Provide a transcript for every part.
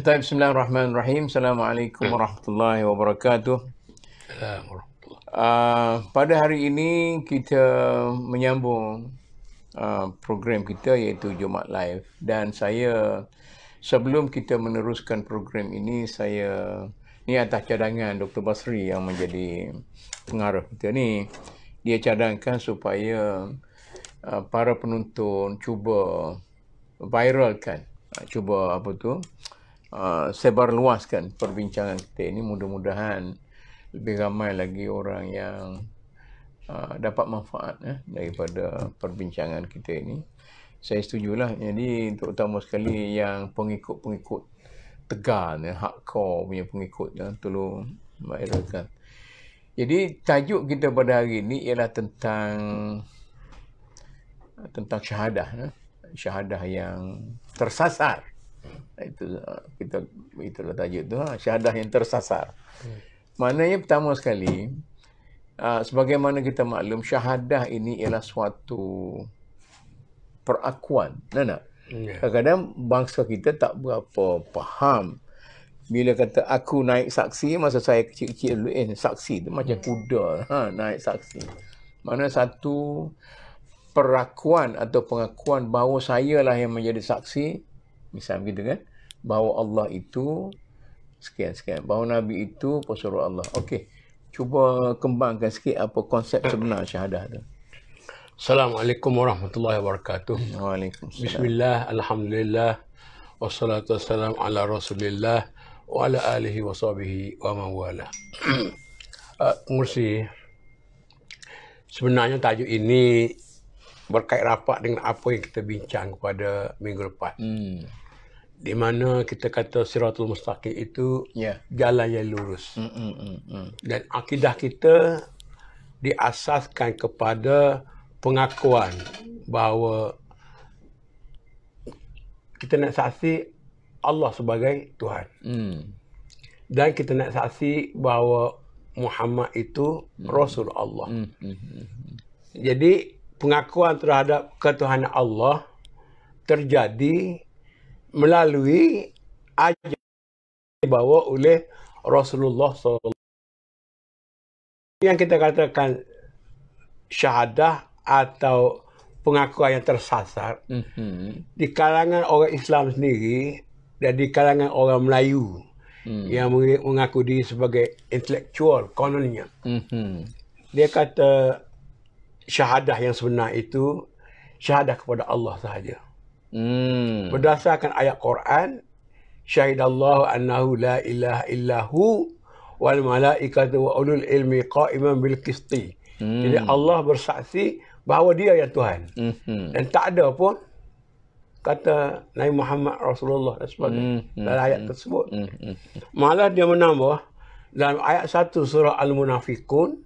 Taib, Bismillahirrahmanirrahim. Assalamualaikum ya. warahmatullahi wabarakatuh. Assalamualaikum. Uh, pada hari ini kita menyambung uh, program kita iaitu Jumat Live dan saya sebelum kita meneruskan program ini saya ni atas cadangan Dr. Basri yang menjadi pengarah kita ni dia cadangkan supaya uh, para penonton cuba viralkan cuba apa tu uh, ah, sebar luaskan perbincangan kita ini mudah-mudahan lebih ramai lagi orang yang uh, dapat manfaat eh, daripada perbincangan kita ini saya setujulah jadi untuk terutama sekali yang pengikut-pengikut tegar ya, hardcore punya pengikut ya, tolong viralkan jadi tajuk kita pada hari ini ialah tentang tentang syahadah ya. syahadah yang tersasar itu ah, kita itulah tajuk tu ah, syahadah yang tersasar hmm. maknanya pertama sekali uh, sebagaimana kita maklum syahadah ini ialah suatu perakuan nah nah ya. kadang-kadang bangsa kita tak berapa faham bila kata aku naik saksi masa saya kecil-kecil dulu eh saksi tu macam hmm. kuda ha, naik saksi mana satu perakuan atau pengakuan bahawa saya lah yang menjadi saksi Misal begitu kan? Bahawa Allah itu sekian-sekian. Bahawa Nabi itu pesuruh Allah. Okey. Cuba kembangkan sikit apa konsep sebenar syahadah tu. Assalamualaikum warahmatullahi wabarakatuh. Waalaikumsalam. Bismillah, Alhamdulillah. Wassalatu wassalam ala Rasulillah wa ala alihi wa sahbihi wa man wala. uh, sebenarnya tajuk ini berkait rapat dengan apa yang kita bincang kepada minggu lepas. Hmm di mana kita kata siratul mustaqim itu yeah. jalan yang lurus. Mm, mm, mm, mm, Dan akidah kita diasaskan kepada pengakuan bahawa kita nak saksi Allah sebagai Tuhan. Mm. Dan kita nak saksi bahawa Muhammad itu mm. Rasul Allah. Mm, mm, mm, mm. Jadi pengakuan terhadap ketuhanan Allah terjadi melalui ajar dibawa oleh Rasulullah SAW. Yang kita katakan syahadah atau pengakuan yang tersasar mm -hmm. di kalangan orang Islam sendiri dan di kalangan orang Melayu mm. yang mengaku diri sebagai intelektual kononnya. Mm -hmm. Dia kata syahadah yang sebenar itu syahadah kepada Allah sahaja. Hmm. Berdasarkan ayat Quran, syahidallahu annahu la ilaha illahu wal malaikatu wa ulul ilmi qa'iman bil qisti. Hmm. Jadi Allah bersaksi bahawa dia yang Tuhan. Hmm. Dan tak ada pun kata Nabi Muhammad Rasulullah dan sebagainya hmm. hmm. dalam ayat tersebut. Hmm. hmm. Hmm. Malah dia menambah dalam ayat satu surah Al-Munafikun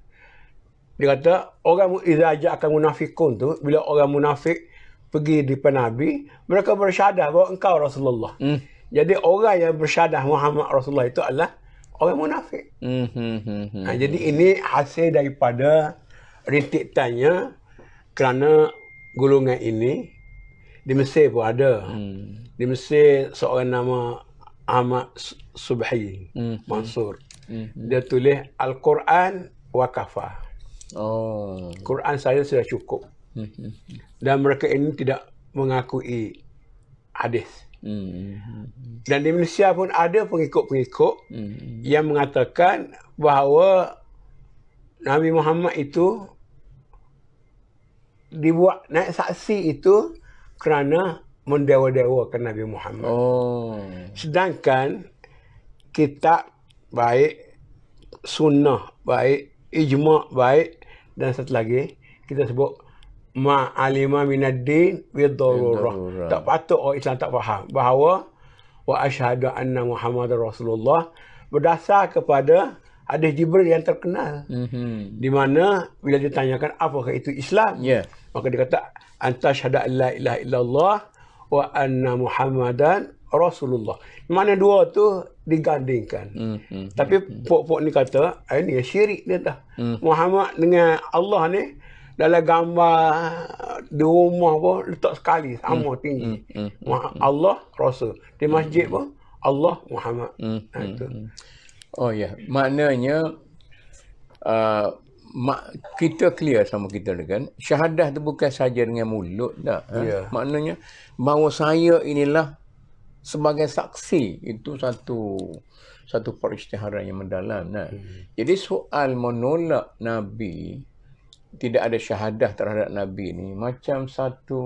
dia kata orang izaja akan munafikun tu bila orang munafik pergi di penabi mereka bersyadah bahawa engkau Rasulullah. Hmm. Jadi orang yang bersyadah Muhammad Rasulullah itu adalah orang munafik. Hmm hmm Nah, hmm, hmm. ha, jadi ini hasil daripada rintitannya kerana golongan ini di Mesir pun ada. Hmm. Di Mesir seorang nama Ahmad Subhi hmm. hmm. Mansur. Hmm. Dia tulis Al-Quran wa kafa. Oh. Quran saya sudah cukup dan mereka ini tidak mengakui hadis. Dan di Malaysia pun ada pengikut-pengikut yang mengatakan bahawa Nabi Muhammad itu dibuat naik saksi itu kerana mendewa-dewakan Nabi Muhammad. Oh. Sedangkan kitab baik sunnah baik ijma baik dan satu lagi kita sebut ma alima minaddin bidarurah. Tak patut orang Islam tak faham bahawa wa asyhadu anna Muhammadar Rasulullah berdasar kepada hadis Jibril yang terkenal. Mm -hmm. Di mana bila ditanyakan apakah itu Islam? Yeah. Maka dia kata anta syahada la ilaha illallah wa anna Muhammadan Rasulullah. Mana dua tu digandingkan. Mm -hmm. Tapi puak-puak ni kata, ah, ini syirik dia dah. Mm. Muhammad dengan Allah ni dalam gambar eh, di rumah pun letak sekali sama hmm. tinggi. Hmm. Hmm. hmm, hmm. Allah rasul. Di hmm, masjid hmm. pun Allah Muhammad. Hmm. Ha, oh ya, yeah. maknanya uh, mak, kita clear sama kita kan. Syahadah tu bukan saja dengan mulut dah. Ha? Ya. Maknanya bahawa saya inilah sebagai saksi itu satu satu peristiharan yang mendalam nah. Hmm. Jadi soal menolak nabi tidak ada syahadah terhadap Nabi ini. macam satu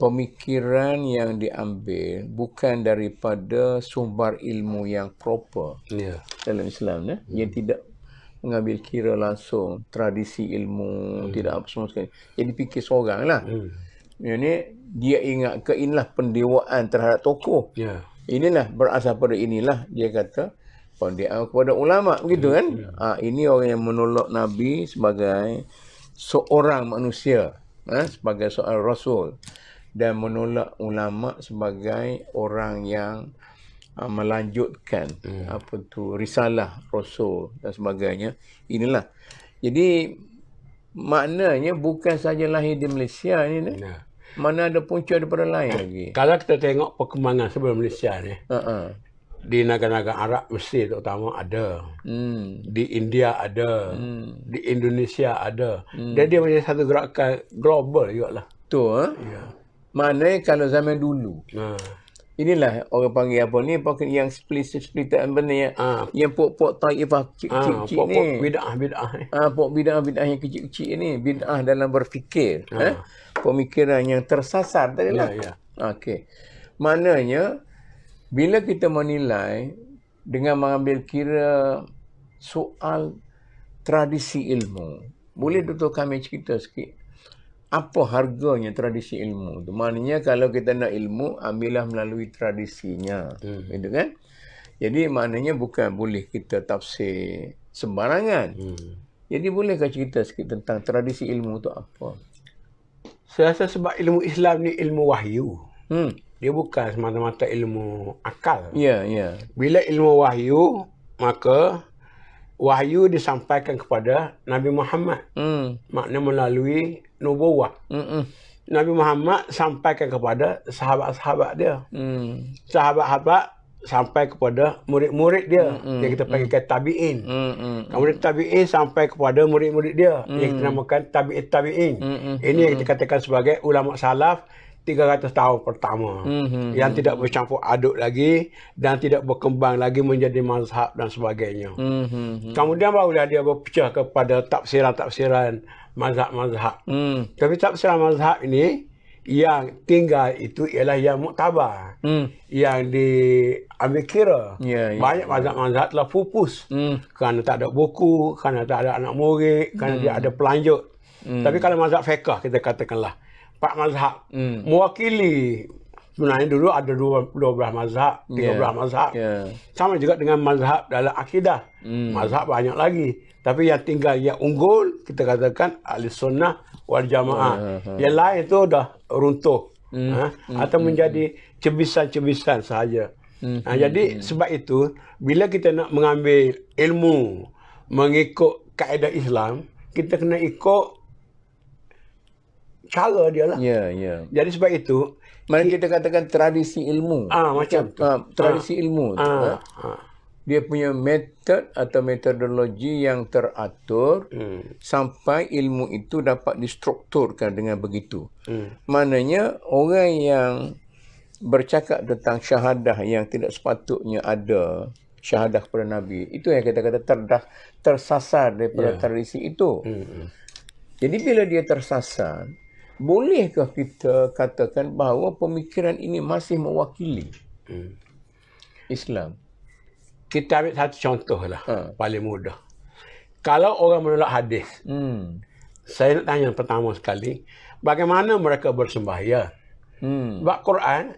pemikiran yang diambil bukan daripada sumber ilmu yang proper yeah. dalam Islam ya? hmm. yang tidak mengambil kira langsung tradisi ilmu hmm. tidak apa semua sekali jadi fikir seorang lah hmm. yang ni dia ingat ke inilah pendewaan terhadap tokoh yeah. inilah berasal pada inilah dia kata pendekah kepada ulama begitu ya, kan ya. ha, ini orang yang menolak nabi sebagai seorang manusia ha, sebagai seorang rasul dan menolak ulama sebagai orang yang ha, melanjutkan hmm. apa tu risalah rasul dan sebagainya inilah jadi maknanya bukan saja lahir di Malaysia ni nah. mana ada punca daripada lain lagi kalau kita tengok perkembangan sebelum Malaysia ni uh-uh di negara-negara Arab mesti terutama ada. Hmm. Di India ada. Hmm. Di Indonesia ada. Hmm. Jadi dia macam satu gerakan global juga lah. Betul. Ha? Ya. Mana kalau zaman dulu. Ha. Inilah orang panggil apa ni pakai yang split-split dan benda yang ha. yang pok-pok taifah ha, kecil-kecil ha. ni. Pok-pok bid'ah-bid'ah ni. Ah, pok bid'ah-bid'ah yang kecil-kecil ni. Bid'ah dalam berfikir. Ha. Eh? Pemikiran yang tersasar tadi ya, lah. Ya, ya. Okey. Maknanya, bila kita menilai dengan mengambil kira soal tradisi ilmu, boleh Dr. Kami cerita sikit apa harganya tradisi ilmu? Itu? Maknanya kalau kita nak ilmu, ambillah melalui tradisinya. Hmm. Itu kan? Jadi maknanya bukan boleh kita tafsir sembarangan. Hmm. Jadi bolehkah cerita sikit tentang tradisi ilmu itu apa? Saya rasa sebab ilmu Islam ni ilmu wahyu. Hmm dia bukan semata-mata ilmu akal. Ya, yeah, ya. Yeah. Bila ilmu wahyu, maka wahyu disampaikan kepada Nabi Muhammad. Hmm. Makna melalui nubuah. Hmm. Nabi Muhammad sampaikan kepada sahabat-sahabat dia. Hmm. Sahabat-sahabat sampai kepada murid-murid dia mm-hmm. yang kita panggil hmm tabi'in. Mm-hmm. Kemudian tabi'in sampai kepada murid-murid dia hmm yang kita mm. namakan tabi'in tabi'in. Mm-hmm. Ini yang kita katakan sebagai ulama salaf 300 tahun pertama mm-hmm. yang tidak bercampur aduk lagi dan tidak berkembang lagi menjadi mazhab dan sebagainya. Mm-hmm. Kemudian barulah dia berpecah kepada tafsiran-tafsiran mazhab-mazhab. Mm. Tapi tafsiran mazhab ini yang tinggal itu ialah yang muktabar. Mm. Yang diambil kira. Yeah, yeah, Banyak mazhab-mazhab telah pupus. Mm. Kerana tak ada buku, kerana tak ada anak murid, kerana mm. dia ada pelanjut. Mm. Tapi kalau mazhab fiqah kita katakanlah empat mazhab hmm. mewakili sebenarnya dulu ada dua dua belah mazhab tiga yeah. belah mazhab yeah. sama juga dengan mazhab dalam akidah hmm. mazhab banyak lagi tapi yang tinggal yang unggul kita katakan ahli sunnah wal jamaah uh-huh. yang lain itu dah runtuh hmm. Ha? Hmm. atau hmm, menjadi hmm. cebisan-cebisan sahaja hmm. ha, hmm, jadi hmm. sebab itu bila kita nak mengambil ilmu mengikut kaedah Islam kita kena ikut cara dia lah. Ya, ya. Jadi sebab itu, mana kita katakan tradisi ilmu. Ah, ha, macam tu. Ha, tradisi ha. ilmu. Ha. Ha. Dia punya metod atau metodologi yang teratur hmm. sampai ilmu itu dapat distrukturkan dengan begitu. Hmm. Maknanya orang yang bercakap tentang syahadah yang tidak sepatutnya ada syahadah kepada Nabi. Itu yang kita kata terdah, tersasar daripada yeah. tradisi itu. Hmm, hmm. Jadi bila dia tersasar, bolehkah kita katakan bahawa pemikiran ini masih mewakili hmm. Islam? Kita ambil satu contohlah ha. paling mudah. Kalau orang menolak hadis, hmm. saya nak tanya pertama sekali, bagaimana mereka bersembahya? Hmm. Bak Quran,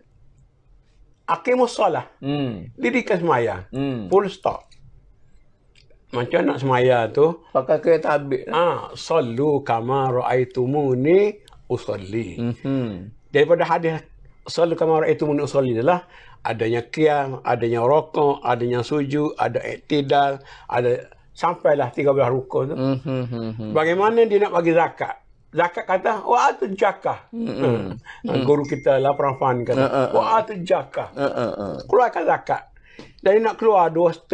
akimus solah, hmm. didikan semaya, hmm. full stop. Macam nak semaya tu. Pakai kereta habis. Ah, solu kamar, ro'aitumu ni usalli. Mm-hmm. Daripada hadis salu kama raaitu mun usalli adalah adanya qiyam, adanya rokok, adanya sujud, ada iktidal, ada sampailah 13 rukun tu. Mm-hmm. Bagaimana dia nak bagi zakat? Zakat kata wa atu zakah. Mm-hmm. Guru kita La Profan kata eh, eh, wa eh. atu zakah. Keluar zakat. Dan nak keluar 2.5%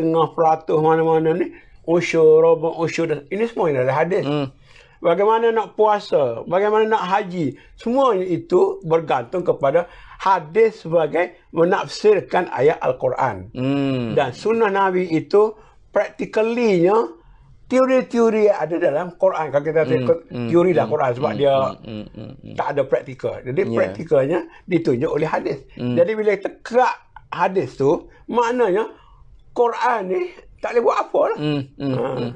mana-mana ni. Usyur, robot, usyur. Ini semua ini adalah hadis. mm bagaimana nak puasa, bagaimana nak haji. Semuanya itu bergantung kepada hadis sebagai menafsirkan ayat Al-Quran. Hmm. Dan sunnah Nabi itu practically-nya teori-teori ada dalam Quran. Kalau kita tengok mm, hmm, teori dalam hmm, Quran sebab mm, dia mm, tak ada praktikal. Jadi yeah. praktikalnya ditunjuk oleh hadis. Mm. Jadi bila kita kerak hadis tu, maknanya Quran ni tak boleh buat apa lah. Hmm, hmm, ha. hmm.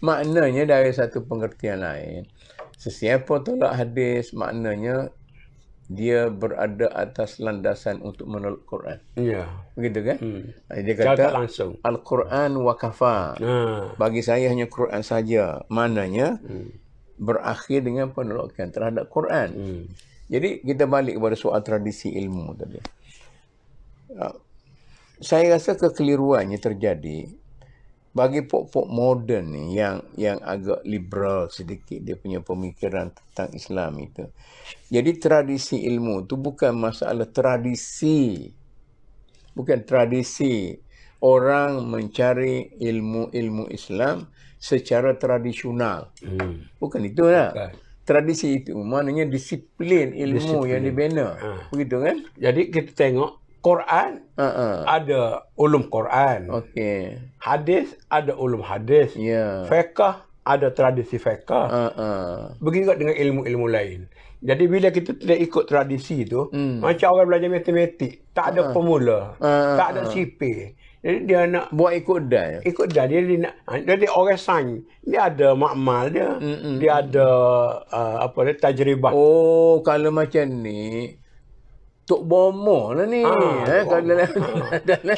Maknanya dari satu pengertian lain, sesiapa tolak hadis, maknanya dia berada atas landasan untuk menolak Quran. Ya. Begitu kan? Hmm. Eh, dia kata, langsung. Al-Quran wakafa. Ha. Bagi saya hanya Quran saja. Maknanya, hmm. berakhir dengan penolakan terhadap Quran. Hmm. Jadi, kita balik kepada soal tradisi ilmu tadi. Ah, saya rasa kekeliruannya terjadi bagi pok-pok moden ni yang yang agak liberal sedikit dia punya pemikiran tentang Islam itu. Jadi tradisi ilmu tu bukan masalah tradisi. Bukan tradisi orang mencari ilmu-ilmu Islam secara tradisional. Hmm. Bukan itu lah. Tradisi itu maknanya disiplin ilmu disiplin. yang dibina. Ha. Begitu kan? Jadi kita tengok Quran uh-uh. ada ulum Quran. Okey. Hadis ada ulum hadis. Ya. Yeah. Fiqh ada tradisi fiqh. Uh-uh. Begitu juga dengan ilmu-ilmu lain. Jadi bila kita tidak ikut tradisi itu, hmm. macam orang belajar matematik, tak ada uh-uh. pemula, uh-uh. tak ada sipir. Jadi dia nak buat ikut dah, Ikut dai dia, nak ha, jadi orang sains. Dia ada makmal dia. Mm-mm. Dia ada uh, apa dia tajribah. Oh, kalau macam ni Tok Bomo lah ni. Ha, eh,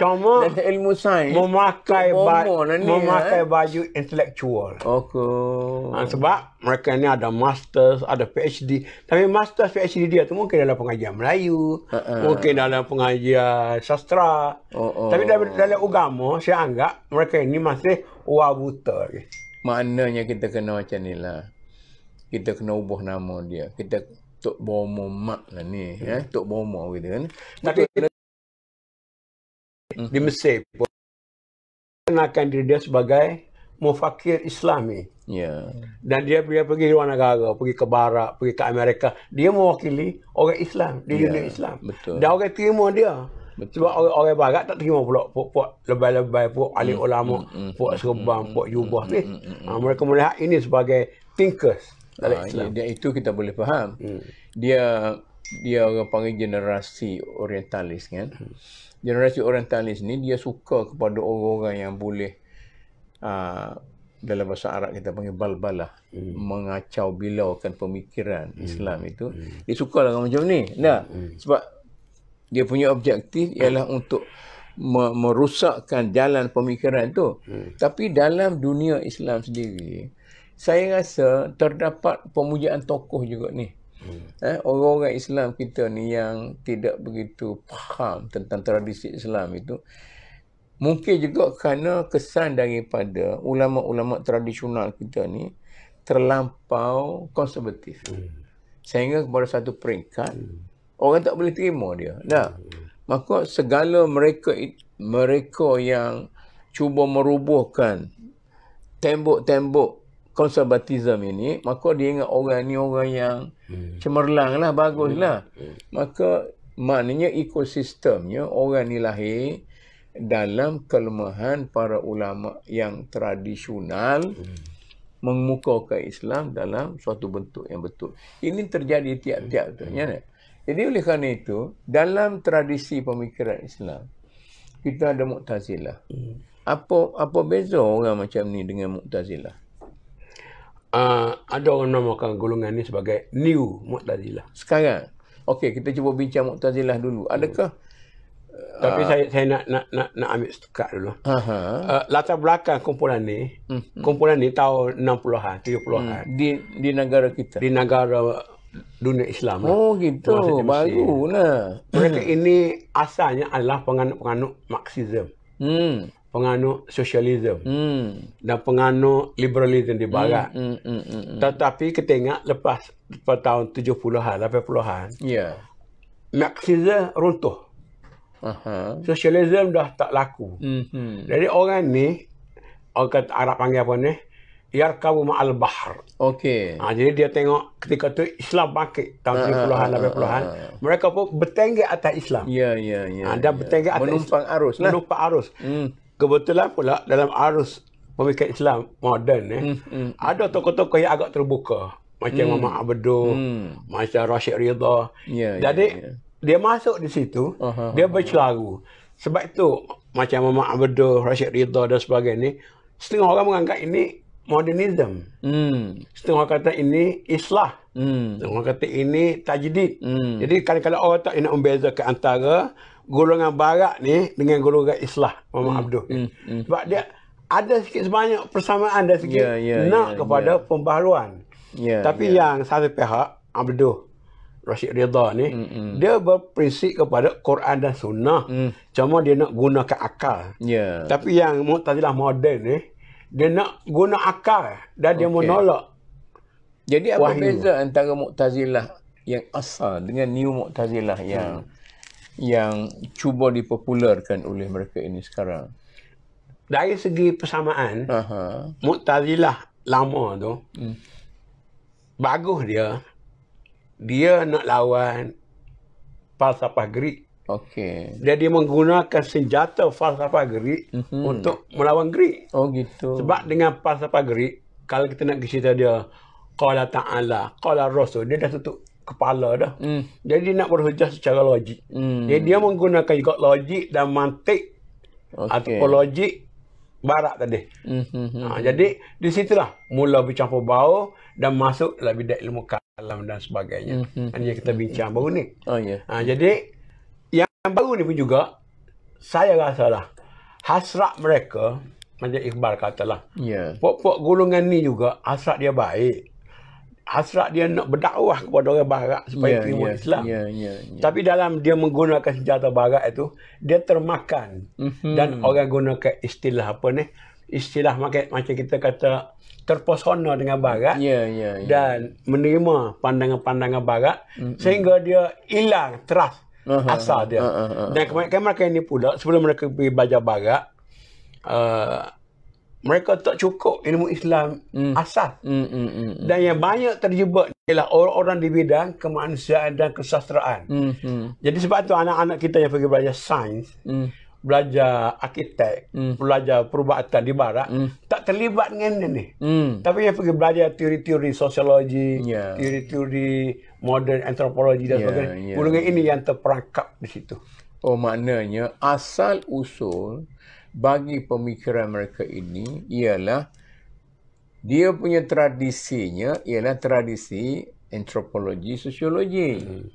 Cuma ilmu sains. Memakai, ba- lah memakai eh. baju intellectual. Okay. Ha, ah, sebab mereka ni ada master, ada PhD. Tapi master PhD dia tu mungkin dalam pengajian Melayu. Ha-ha. Mungkin dalam pengajian sastra. Oh, oh. Tapi dalam, dalam agama, saya anggap mereka ni masih wabuta. Maknanya kita kena macam ni lah. Kita kena ubah nama dia. Kita tok bomo mak lah ni hmm. ya tok bomo gitu kan tapi hmm. di Mesir pun kenakan diri dia sebagai mufakir islami ya yeah. dan dia dia pergi luar negara pergi ke barat pergi ke amerika dia mewakili orang islam di yeah. dunia islam betul dan orang terima dia Betul. Sebab orang-orang barat tak terima pula puak-puak lebay-lebay, puak alih hmm, ulama, hmm, hmm, puak serbang, puak yubah ni. Ha, mereka melihat ini sebagai thinkers dalam ah, ha, Islam. itu kita boleh faham. Hmm. Dia dia orang panggil generasi orientalis kan. Hmm. Generasi orientalis ni dia suka kepada orang-orang yang boleh aa, ah, dalam bahasa Arab kita panggil balbalah hmm. mengacau bilaukan pemikiran hmm. Islam itu. Hmm. Dia suka lah macam ni. Nah, hmm. hmm. sebab dia punya objektif ialah hmm. untuk merusakkan jalan pemikiran itu. Hmm. Tapi dalam dunia Islam sendiri, hmm saya rasa terdapat pemujaan tokoh juga ni. Hmm. Eh, orang-orang Islam kita ni yang tidak begitu faham tentang tradisi Islam itu mungkin juga kerana kesan daripada ulama-ulama tradisional kita ni terlampau konservatif. Hmm. Sehingga kepada satu peringkat hmm. orang tak boleh terima dia. Nah, hmm. maka segala mereka mereka yang cuba merubuhkan tembok-tembok konservatism ini, maka dia ingat orang ni orang yang hmm. cemerlang lah, bagus lah. Hmm. Maka maknanya ekosistemnya orang ni lahir dalam kelemahan para ulama yang tradisional hmm. mengemukakan Islam dalam suatu bentuk yang betul. Ini terjadi tiap-tiap hmm. tuanya. Jadi oleh kerana itu, dalam tradisi pemikiran Islam, kita ada Mu'tazilah. Hmm. Apa apa beza orang macam ni dengan Mu'tazilah? uh, ada orang namakan golongan ni sebagai new Mu'tazilah. Sekarang. Okey, kita cuba bincang Mu'tazilah dulu. Adakah hmm. uh, Tapi ah, saya saya nak nak nak, nak ambil setekat dulu. Aha. Uh, latar belakang kumpulan ni, hmm. kumpulan ni tahun 60-an, 30-an hmm. di di negara kita. Di negara dunia Islam. Lah. Oh lah. gitu. Baru lah. Mereka ini asalnya adalah penganut-penganut Marxism. Hmm penganut sosialisme mm. dan penganut liberalisme di barat. Mm, mm, mm, mm, mm. Tetapi kita ingat lepas pada tahun 70-an, 80-an, yeah. Marxism runtuh. Uh Sosialisme dah tak laku. Mm -hmm. Jadi orang ni, orang kata Arab panggil apa ni, Yar kamu ma'al bahar. Okey. Ha, jadi dia tengok ketika tu Islam bangkit tahun 70-an, uh, 80-an. Uh, uh, mereka pun bertenggek atas Islam. Ya, ya, ya. Ha, dan ya. bertenggek atas Menumpang Islam. arus. Lah. Menumpang arus. Hmm kebetulan pula dalam arus pemikiran Islam moden eh, hmm, hmm. ada tokoh-tokoh yang agak terbuka macam hmm. Muhammad Abdul, hmm. macam Rashid Ridha. Yeah, ya, Jadi yeah, dia masuk di situ, uh-huh, dia bercelaru. Sebab itu macam Mama Abdul, Rashid Ridha dan sebagainya, setengah orang menganggap ini modernisme, Hmm. Setengah orang kata ini islah. Hmm. Setengah orang kata ini tajdid. Hmm. Jadi kadang-kadang orang tak nak membezakan antara golongan barat ni dengan golongan islah Muhammad hmm. Abdul. Hmm. Hmm. Sebab dia ada sikit sebanyak persamaan dan sikit yeah, yeah, nak yeah, kepada yeah. pembaharuan. Yeah, Tapi yeah. yang satu pihak Abdul Rashid Ridha ni mm, mm. dia berprinsip kepada Quran dan sunnah mm. cuma dia nak gunakan akal. Yeah. Tapi yang Mu'tazilah moden ni dia nak guna akal dan dia okay. menolak. Jadi apa wahyu. beza antara Mu'tazilah yang asal dengan new Mu'tazilah yang mm yang cuba dipopularkan oleh mereka ini sekarang? Dari segi persamaan, Aha. Mu'tazilah lama tu, hmm. bagus dia, dia nak lawan falsafah Greek. Okey. dia menggunakan senjata falsafah Greek hmm. untuk melawan Greek. Oh gitu. Sebab dengan falsafah Greek, kalau kita nak cerita dia, Qala Ta'ala, Qala Rasul, dia dah tutup kepala dah. Hmm. Jadi dia nak berhujah secara logik. Hmm. Jadi dia menggunakan juga logik dan mantik okay. ataupun logik barat tadi. Hmm. hmm, hmm ha, hmm. jadi di situlah mula bercampur bau dan masuk dalam bidang ilmu kalam dan sebagainya. Hmm. yang kita bincang baru ni. Oh, yeah. ha, jadi yang baru ni pun juga saya rasa lah hasrat mereka macam Iqbal katalah. Yeah. Pok-pok golongan ni juga hasrat dia baik hasrat dia nak berdakwah kepada orang barat supaya yeah, terima yeah, Islam. Yeah, yeah, yeah. Tapi dalam dia menggunakan senjata barat itu, dia termakan. Mm-hmm. Dan orang gunakan istilah apa ni? Istilah macam kita kata terpesona dengan barat yeah, yeah, yeah. dan menerima pandangan-pandangan barat mm-hmm. sehingga dia hilang teras uh-huh. asal dia. Uh-huh. Dan kemarin-kemarin ini pula sebelum mereka pergi belajar barat uh, mereka tak cukup ilmu Islam mm. asal. Mm, mm, mm, mm. Dan yang banyak terjebak ialah orang-orang di bidang kemanusiaan dan kesastraan. Mm, mm. Jadi sebab tu anak-anak kita yang pergi belajar sains, mm. belajar arkitek, mm. belajar perubatan di barat, mm. tak terlibat dengan ini. Ni. Mm. Tapi yang pergi belajar teori-teori sosiologi, yeah. teori-teori modern antropologi dan yeah, sebagainya, yeah. ini yang terperangkap di situ. Oh maknanya asal usul bagi pemikiran mereka ini ialah dia punya tradisinya ialah tradisi antropologi sosiologi. Hmm.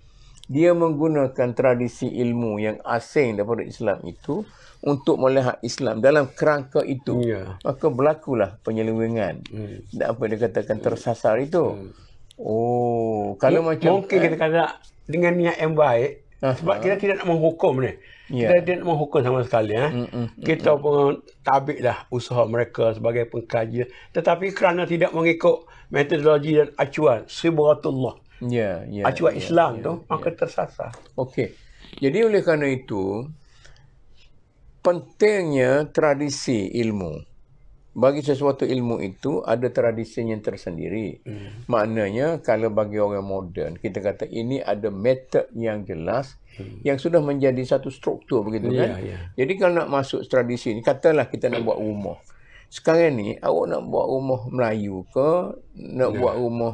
Dia menggunakan tradisi ilmu yang asing daripada Islam itu untuk melihat Islam dalam kerangka itu. Ya. Maka berlakulah penyelewengan. Hmm. Dan apa dia katakan tersasar itu. Hmm. Oh, kalau M- macam mungkin kita kata dengan niat yang baik uh sebab ha. kita tidak nak menghukum ni. Yeah. Kita tidak menghukum sama sekali. Eh. Mm, mm, mm, kita pun tabik dah usaha mereka sebagai pengkaji. Tetapi kerana tidak mengikut metodologi dan acuan, sibaratullah. Yeah, yeah, acuan yeah, Islam yeah, tu, yeah, maka yeah. tersasar. Okey. Jadi oleh kerana itu, pentingnya tradisi ilmu. Bagi sesuatu ilmu itu, ada tradisinya tersendiri. Mm. Maknanya, kalau bagi orang moden, kita kata ini ada metod yang jelas, Hmm. yang sudah menjadi satu struktur begitu ya, kan. Yeah, yeah. Jadi kalau nak masuk tradisi ni, katalah kita nak hmm. buat rumah. Sekarang ni, awak nak buat rumah Melayu ke, nak yeah. buat rumah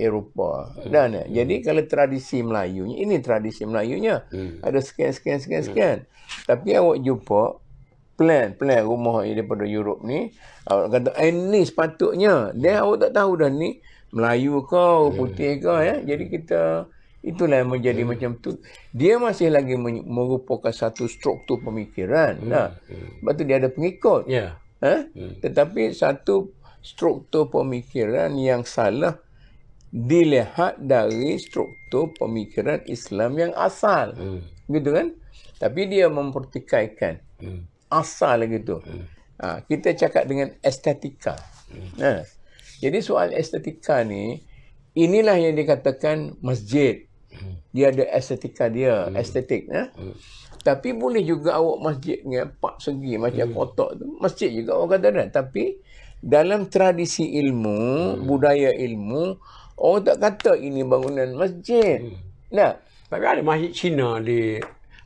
Eropah. Hmm. Dan yeah. jadi kalau tradisi Melayunya, ini tradisi Melayunya. Mm. Ada sekian, sekian, sekian, yeah. sekian. Tapi awak jumpa, plan plan rumah yang daripada Europe ni awak kata ini eh, sepatutnya dia awak tak tahu dah ni Melayu ke ya. putih ke ya jadi kita Itulah yang menjadi hmm. macam tu. Dia masih lagi merupakan satu struktur pemikiran. Hmm. Nah, hmm. Sebab tu dia ada pengikut. Yeah. Ha? Hmm. Tetapi satu struktur pemikiran yang salah dilihat dari struktur pemikiran Islam yang asal. Hmm. Gitu kan? Tapi dia mempertikaikan. Hmm. Asal gitu. Hmm. Ha, kita cakap dengan estetika. Hmm. Ha. Jadi soal estetika ni, inilah yang dikatakan masjid. Hmm dia ada estetika dia hmm. estetik ya hmm. tapi boleh juga awak masjid dengan empat segi macam hmm. kotak tu masjid juga orang kata dah kan. tapi dalam tradisi ilmu hmm. budaya ilmu orang tak kata ini bangunan masjid hmm. nah hmm. tapi ada masjid Cina di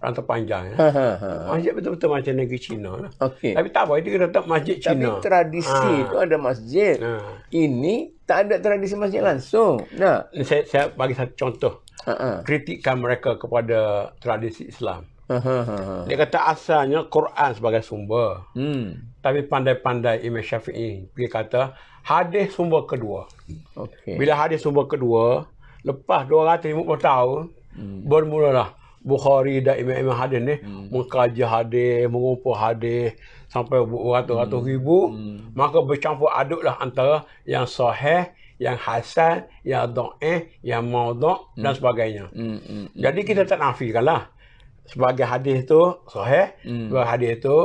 rantau panjang ya? ha, ha, ha. masjid betul-betul macam negeri Cina lah. okay. tapi tak apa itu kita tak masjid Cina tapi tradisi ha. tu ada masjid ha. ini tak ada tradisi masjid langsung nah saya, saya bagi satu contoh uh-huh. kritikan mereka kepada tradisi Islam. Uh-huh. Dia kata asalnya Quran sebagai sumber. Hmm. Tapi pandai-pandai Imam Syafi'i dia kata hadis sumber kedua. Okay. Bila hadis sumber kedua, lepas 250 tahun, hmm. bermulalah Bukhari dan Imam-Imam hadis ni hmm. mengkaji hadis, mengumpul hadis sampai beratus-ratus hmm. ribu. Hmm. Maka bercampur aduklah antara yang sahih, yang hasan, yang do'eh, yang maudok hmm. dan sebagainya. Hmm, hmm. Hmm. Jadi kita hmm. tak nafikan Sebagai hadis itu soheh, hmm. sebagai hadis itu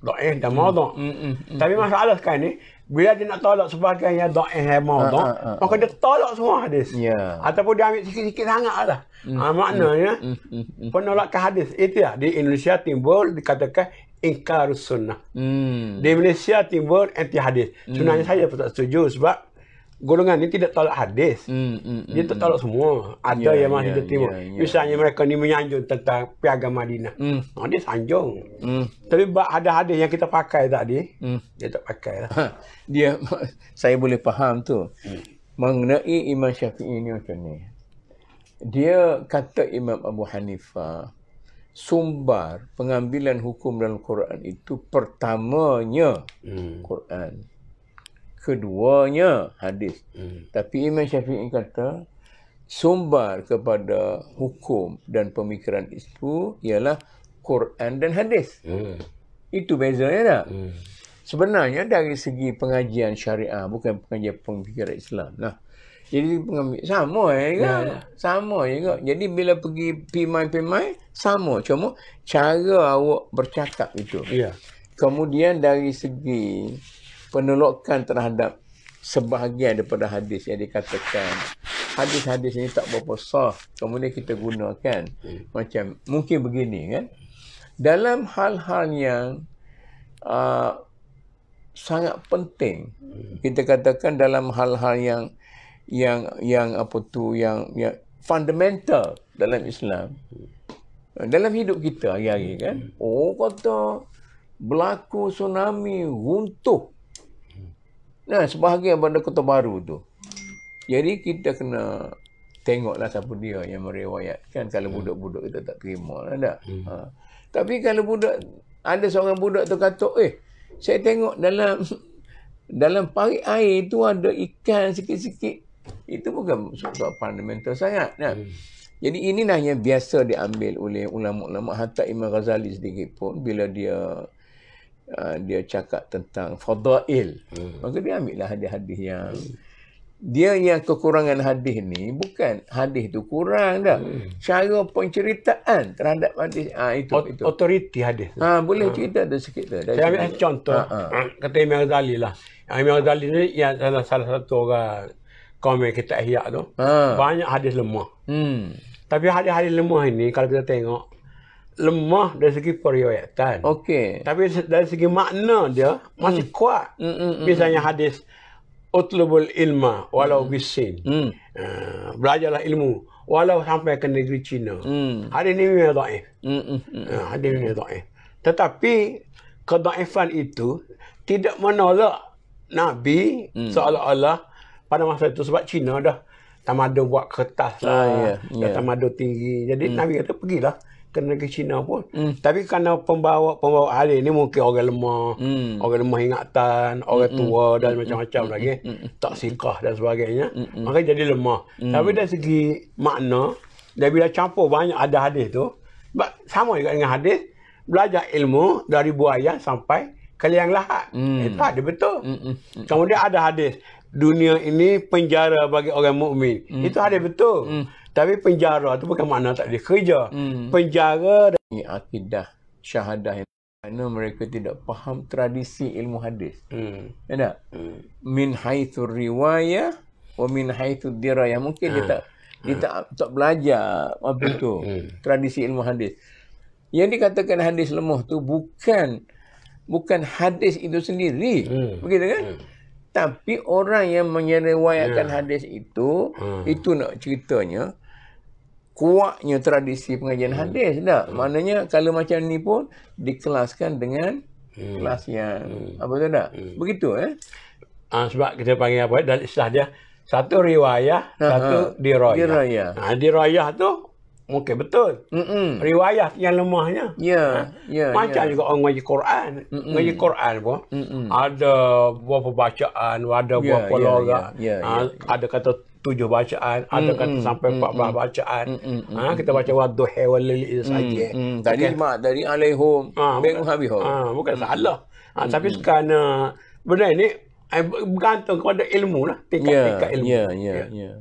do'eh dan hmm, maudok. Hmm. Hmm. Hmm. Tapi masalah sekarang ni, bila dia nak tolak sebagian yang do'eh dan maudok, ha, ah, ah, ha, ah, ha, maka dia tolak semua hadis. Yeah. Ataupun dia ambil sikit-sikit sangat lah. Hmm. Ha, maknanya, hmm. Hmm. penolakan hadis. Itu ya Di Indonesia timbul dikatakan Inkar sunnah. Hmm. Di Malaysia timbul anti hadis. Sunnahnya saya pun tak setuju sebab golongan ni tidak tolak hadis. Mm, mm, mm, dia tak hmm. tolak semua. Ada yeah, yang masih yeah, terima. Ya, yeah, yeah. Misalnya ya. mereka ni menyanjung tentang piagam Madinah. Mm. Oh, dia sanjung. Mm. Tapi ada hadis yang kita pakai tadi, mm. dia tak pakai lah. Ha, dia, saya boleh faham tu. Mm. Mengenai Imam Syafi'i ni macam ni. Dia kata Imam Abu Hanifah, sumbar pengambilan hukum dalam Quran itu pertamanya mm. Quran keduanya hadis. Hmm. Tapi Imam Syafi'i kata sumber kepada hukum dan pemikiran itu ialah Quran dan hadis. Hmm. Itu bezanya dah. Hmm. Sebenarnya dari segi pengajian syariah bukan pengajian pemikiran Islam. Nah. Jadi pengambil sama ya, ya, ya, Sama ya, ya. Jadi bila pergi pimai-pimai sama cuma cara awak bercakap itu. Ya. Kemudian dari segi penolakan terhadap sebahagian daripada hadis yang dikatakan hadis-hadis ini tak berapa sah kemudian kita gunakan hmm. macam mungkin begini kan dalam hal-hal yang uh, sangat penting hmm. kita katakan dalam hal-hal yang yang yang apa tu yang yang fundamental dalam Islam dalam hidup kita hari-hari kan hmm. oh kata berlaku tsunami runtuh Nah, sebahagian benda kota baru tu. Jadi kita kena tengoklah siapa dia yang meriwayatkan kalau hmm. budak-budak kita tak terima lah dah. Hmm. Ha. Tapi kalau budak ada seorang budak tu kata, "Eh, saya tengok dalam dalam parit air itu ada ikan sikit-sikit." Itu bukan suatu fundamental sangat. Nah. Hmm. Jadi inilah yang biasa diambil oleh ulama-ulama hatta Imam Ghazali sedikit pun bila dia Uh, dia cakap tentang fadail. Hmm. Maka dia ambil lah hadis-hadis yang dia yang kekurangan hadis ni bukan hadis tu kurang dah. Hmm. Cara penceritaan terhadap hadis ah ha, itu itu. Otoriti hadis. Ha, boleh ha. cerita tu sikit tu. Saya ambil cerita. contoh ha, ha. kata Imam Ghazali lah. Imam Ghazali ni yang salah, salah satu orang kaum yang kita ihya tu. Ha. Banyak hadis lemah. Hmm. Tapi hadis-hadis lemah ini kalau kita tengok lemah dari segi periwayatan. Okey. Tapi dari segi makna dia masih mm. kuat. Mm, mm, mm, Misalnya hmm. hadis utlubul ilma walau mm. bisin. Mm. Uh, belajarlah ilmu walau sampai ke negeri Cina. Mm. Hadis ini memang daif. Mm, mm, mm. Uh, hadis ini daif. Tetapi kedaifan itu tidak menolak Nabi mm. seolah-olah pada masa itu sebab Cina dah tamadun buat kertas ah, lah. Ah, ya, yeah, yeah. Dah ya. tamadun tinggi. Jadi mm. Nabi kata pergilah kena ke Cina pun. Mm. Tapi kerana pembawa-pembawa ahli ni mungkin orang lemah, mm. orang lemah ingatan, orang mm. tua dan hmm, hmm. macam-macam mm. lagi, mm. tak sikah dan sebagainya, mm. maka jadi lemah. Mm. Tapi dari segi makna, dari bila campur banyak ada hadis tu, sama juga dengan hadis, belajar ilmu dari buaya sampai ke liang lahat. Mm. Itu eh, hadis betul. Mm. Mm. Kemudian ada hadis, dunia ini penjara bagi orang mukmin. Mm. Itu hadis betul. Mm. Tapi penjara tu bukan makna tak boleh kerja. Hmm. Penjara dan akidah syahadah yang kerana mereka tidak faham tradisi ilmu hadis. Hmm. Ada? Ya hmm. Min haithu riwayah wa min haithu dirayah. Mungkin hmm. dia tak, dia tak, hmm. tak belajar apa itu hmm. hmm. tradisi ilmu hadis. Yang dikatakan hadis lemah tu bukan bukan hadis itu sendiri. Hmm. Begitu kan? Hmm. Tapi orang yang menyeriwayatkan yeah. hadis itu, hmm. itu nak ceritanya, kuatnya tradisi pengajian hmm. hadis hmm. tak? Maknanya kalau macam ni pun dikelaskan dengan hmm. kelas yang hmm. apa tu tak? Hmm. Begitu eh. Ah, sebab kita panggil apa eh, dan istilah dia satu riwayah, Aha. Ha. satu diroyah. Diroyah. Ha, diroyah tu mungkin betul. Mm-mm. Riwayah yang lemahnya. Ya. Yeah. Ha? Yeah, macam yeah. juga orang ngaji Quran. Mm-mm. Ngaji Quran pun Mm-mm. ada buah pembacaan, ada ya, buah yeah, yeah, Yeah, yeah, yeah, ha, yeah, yeah. Ada kata tujuh bacaan mm, ada kata mm, sampai mm, empat mm, bacaan mm, mm ha, mm, kita baca waduh hewan lili saja mm, dari okay. mak dari alaihum ha, bengu ha, bukan salah ha, tapi mm. sekarang eh, benda ini eh, bergantung kepada ilmu lah tingkat yeah, tingkat ilmu yeah, yeah, yeah. Yeah.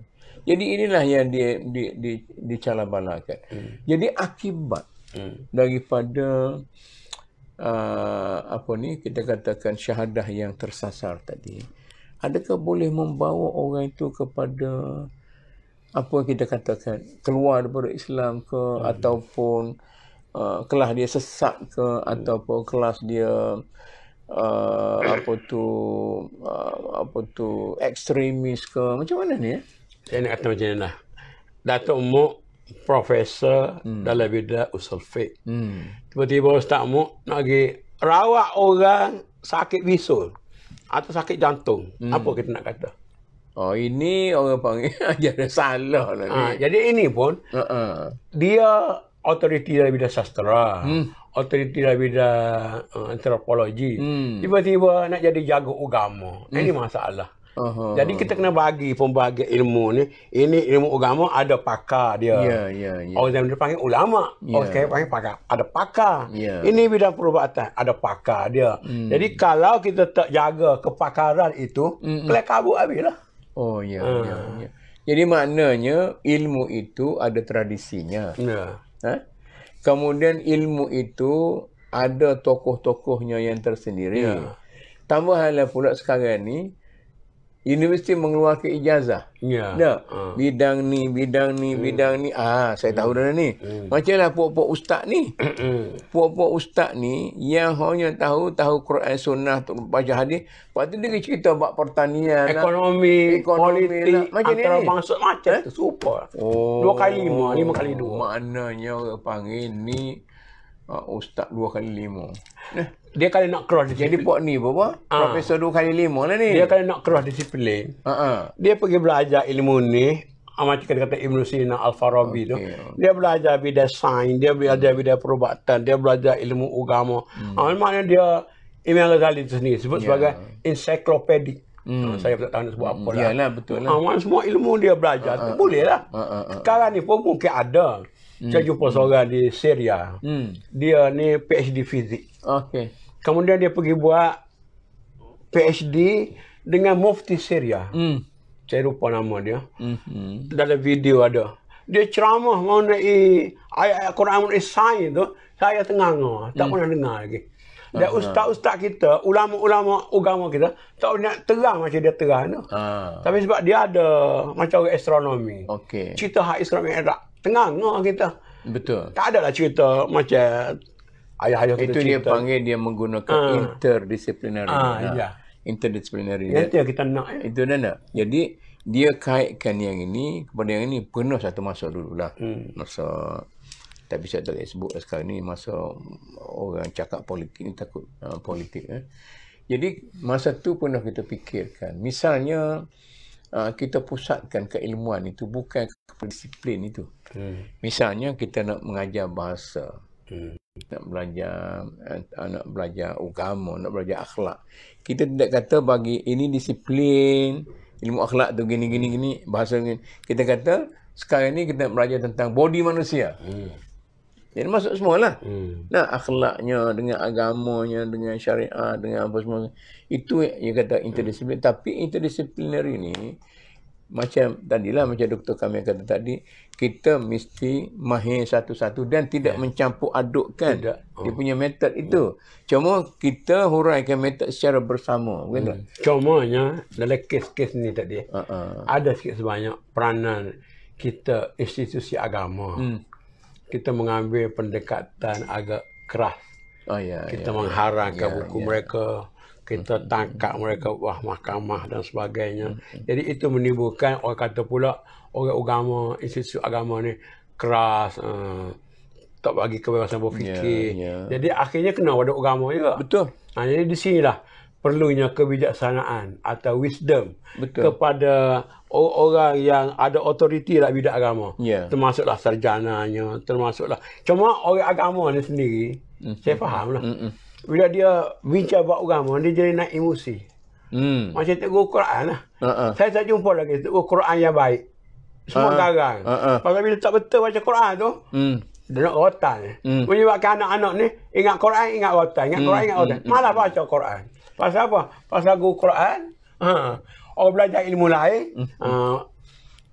jadi inilah yang di di di, di calabalakan mm. jadi akibat mm. daripada uh, apa ni kita katakan syahadah yang tersasar tadi mm adakah boleh membawa orang itu kepada apa yang kita katakan keluar daripada Islam ke hmm. ataupun uh, kelas dia sesat ke hmm. ataupun kelas dia uh, apa tu uh, apa tu ekstremis ke macam mana ni eh? saya nak kata macam mana lah Datuk Mok Profesor hmm. dalam bidang usul fiqh hmm. tiba-tiba Ustaz Mok nak pergi rawat orang sakit bisul atau sakit jantung. Hmm. Apa kita nak kata? Oh, ini orang panggil ajaran salah lah Ha, jadi ini pun, uh-uh. dia otoriti dari bidang sastra. Hmm. Otoriti dari bidang uh, antropologi. Hmm. Tiba-tiba nak jadi jago agama. Hmm. Ini masalah uh Jadi kita kena bagi pembagi ilmu ni. Ini ilmu agama ada pakar dia. Ya, yeah, ya, yeah, ya. panggil ulama. Yeah. Orang panggil pakar. Ada pakar. Yeah. Ini bidang perubatan. Ada pakar dia. Mm. Jadi kalau kita tak jaga kepakaran itu, mm kelek kabut habis lah. Oh, ya, ya, ah. ya. Jadi maknanya ilmu itu ada tradisinya. Ya. Ha? Kemudian ilmu itu ada tokoh-tokohnya yang tersendiri. Ya. Yeah. Tambah hal pula sekarang ni, universiti mengeluarkan ijazah. Ya. Yeah. Uh. Bidang ni, bidang ni, mm. bidang ni. Ah, saya tahu mm. dah ni. Mm. Macamlah puak-puak ustaz ni. Hmm. puak-puak ustaz ni yang hanya tahu tahu Quran Sunnah tu baca hadis, lepas tu dia cerita bab pertanian, lah. ekonomi, lah, ekonomi politik, lah. macam ni. Antarabangsa macam eh? tu super. Oh. Dua kali lima, lima kali dua. Maknanya orang panggil ni Uh, oh, ustaz oh, dua kali lima. Eh. Dia kala nak cross disiplin. Jadi pok ni apa? Uh. Ah. Profesor dua kali lima lah ni. Dia kala nak cross disiplin. Uh-uh. Dia pergi belajar ilmu ni. Ah, macam kata, kata Ibn Sina Al-Farabi okay. tu. Dia belajar bidah sains. Dia belajar bidah perubatan. Dia belajar ilmu agama. Hmm. Uh, maknanya dia Imam Ghazali tu sendiri sebut yeah. sebagai encyclopedic. Hmm. saya tak tahu nak sebut apa lah. Yalah, betul lah. Uh, semua ilmu dia belajar. Uh-uh. Boleh lah. Uh-uh. Sekarang ni pun mungkin ada. Hmm. Saya jumpa seorang di Syria. Hmm. Dia ni PhD fizik. Okey. Kemudian dia pergi buat PhD dengan mufti Syria. Hmm. Saya lupa nama dia. Hmm. Dalam video ada. Dia ceramah mengenai ayat Al Quran mengenai sain tu. Saya tengah ngah. Tak hmm. pernah dengar lagi. Dan ustaz-ustaz ah, ah. kita, ulama-ulama agama kita, tak pernah terang macam dia terang tu. Uh. Tapi sebab dia ada macam orang astronomi. Okay. Cerita hak astronomi yang tengang kita. Betul. Tak ada lah cerita macam ayah-ayah kita Itu dia cerita. panggil dia menggunakan ah. Ah, ha. interdisciplinary. Ha, ya. Interdisciplinary. Ya, itu yang kita nak. Ya. Itu dah nak. Jadi, dia kaitkan yang ini kepada yang ini penuh satu masa dulu lah. Hmm. Masa, tapi saya tak boleh sebut lah sekarang ni masa orang cakap politik ni takut uh, politik. Eh. Jadi, masa tu penuh kita fikirkan. Misalnya, uh, kita pusatkan keilmuan itu bukan ke disiplin itu. Hmm. Misalnya kita nak mengajar bahasa, hmm. nak belajar uh, nak belajar agama, nak belajar akhlak. Kita tidak kata bagi ini disiplin, ilmu akhlak tu gini gini gini, bahasa gini. Kita kata sekarang ni kita belajar tentang body manusia. Hmm. Dia masuk semua lah. Hmm. Nah, akhlaknya, dengan agamanya, dengan syariah, dengan apa semua. Itu yang kata hmm. interdisiplin. Hmm. Tapi interdisipliner ini, macam tadilah, macam doktor kami kata tadi, kita mesti mahir satu-satu dan tidak yeah. mencampur adukkan tidak. Oh. dia punya method itu. Hmm. Cuma kita huraikan method secara bersama. Hmm. hanya dalam kes-kes ni tadi, uh-uh. ada sikit sebanyak peranan kita institusi agama. Hmm kita mengambil pendekatan agak keras. Oh ya. Yeah, kita yeah, mengharangkan yeah, buku yeah. mereka, kita mm-hmm. tangkap mereka wah mahkamah dan sebagainya. Mm-hmm. Jadi itu menimbulkan orang kata pula orang agama, institusi agama ni keras uh, tak bagi kebebasan berfikir. Yeah, yeah. Jadi akhirnya kena pada agama juga. Betul. Ha, jadi di sinilah perlunya kebijaksanaan atau wisdom Betul. kepada orang-orang yang ada otoriti dalam bidang agama. Yeah. Termasuklah sarjananya, termasuklah. Cuma orang agama ni sendiri, mm-hmm. saya fahamlah. Mm-hmm. Bila dia bincang buat agama, dia jadi naik emosi. Mm. Macam tengok Quran lah. Uh-uh. Saya tak jumpa lagi tengok Quran yang baik. Semua uh-uh. garang. Uh-uh. Pasal bila tak betul baca Quran tu, mm. Dia nak rotan. Mm. Menyebabkan anak-anak ni, ingat Quran, ingat rotan. Ingat Quran, ingat hmm, hmm, rotan. Hmm, Malah baca Quran. Pasal apa? Pasal guru Quran. Ha. Orang belajar ilmu lain. Hmm. Ha.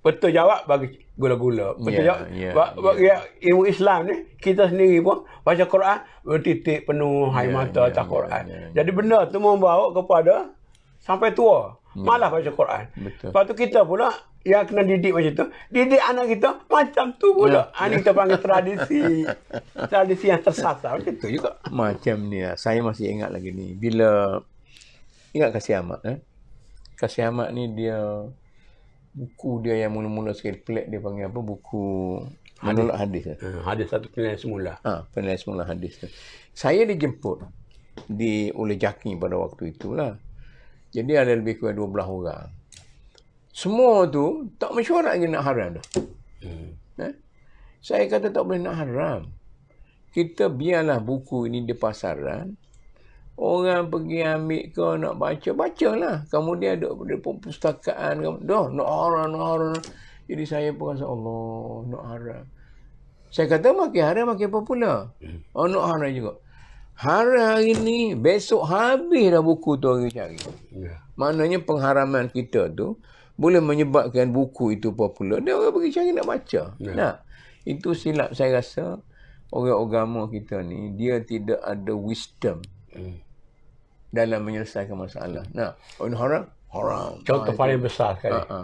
Betul jawab bagi gula-gula. Betul yeah, jawab. Yeah, yeah. Ya, ilmu Islam ni, kita sendiri pun baca Quran, titik penuh yeah, air ya, mata yeah, tak ya, Quran. Yeah, yeah, yeah. Jadi benar tu membawa kepada sampai tua. Yeah. Malah baca Quran. Betul. Lepas tu kita pula yang kena didik macam tu. Didik anak kita macam tu pula. Ya. Ini ha, kita panggil tradisi. tradisi yang tersasar. Macam tu juga. Macam ni lah. Saya masih ingat lagi ni. Bila Ingat kasih amat eh? Kasih amat ni dia Buku dia yang mula-mula sekali pelik dia panggil apa Buku menolak hadis Hadis, eh? Hmm, hadis satu penilaian semula ha, Penilaian semula hadis Saya dijemput di oleh Jaki pada waktu itulah. Jadi ada lebih kurang 12 orang. Semua tu tak mesyuarat lagi nak haram dah. Hmm. Eh? Saya kata tak boleh nak haram. Kita biarlah buku ini di pasaran. Orang pergi ambil ke nak baca, bacalah. Kemudian ada perpustakaan, dah nak haram, nak haram. Jadi saya pun rasa Allah nak haram. Saya kata makin haram makin popular. Hmm. Oh, nak haram juga. Haram hari ni, besok habis dah buku tu orang cari. Ya. Maknanya pengharaman kita tu boleh menyebabkan buku itu popular. Dia orang pergi cari nak baca. Ya. Nah, itu silap saya rasa orang agama kita ni, dia tidak ada wisdom. Hmm dalam menyelesaikan masalah. Nah, orang haram, haram. Contoh ha, paling besar sekali. Ha, ha.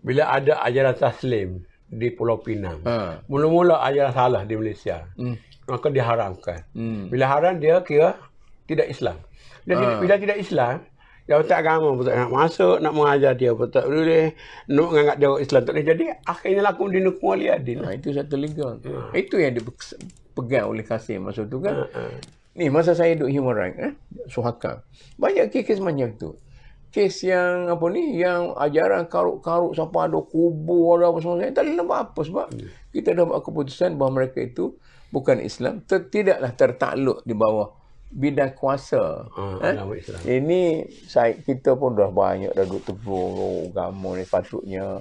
Bila ada ajaran taslim di Pulau Pinang. Ha. Mula-mula ajaran salah di Malaysia. Hmm. Maka diharamkan. Hmm. Bila haram dia kira tidak Islam. Bila, ha. bila tidak Islam, dia tak agama pun tak nak masuk, nak mengajar dia pun tak boleh. Nak menganggap dia Islam tak boleh. Jadi akhirnya laku di Nukum Ali Adil. Ha, itu satu legal. Ha. Itu yang dipegang oleh Kasim masa itu kan. Ha, ha. Ni masa saya duduk human right, eh? suhaka. Banyak kes-kes macam tu. Kes yang apa ni, yang ajaran karuk-karuk sampai ada kubur, ada apa semua. Saya tak ada nampak apa sebab hmm. kita dah buat keputusan bahawa mereka itu bukan Islam. Tidaklah tertakluk di bawah bidang kuasa. Hmm, eh? Ini saya, kita pun dah banyak dah duduk tepung, agama ni patutnya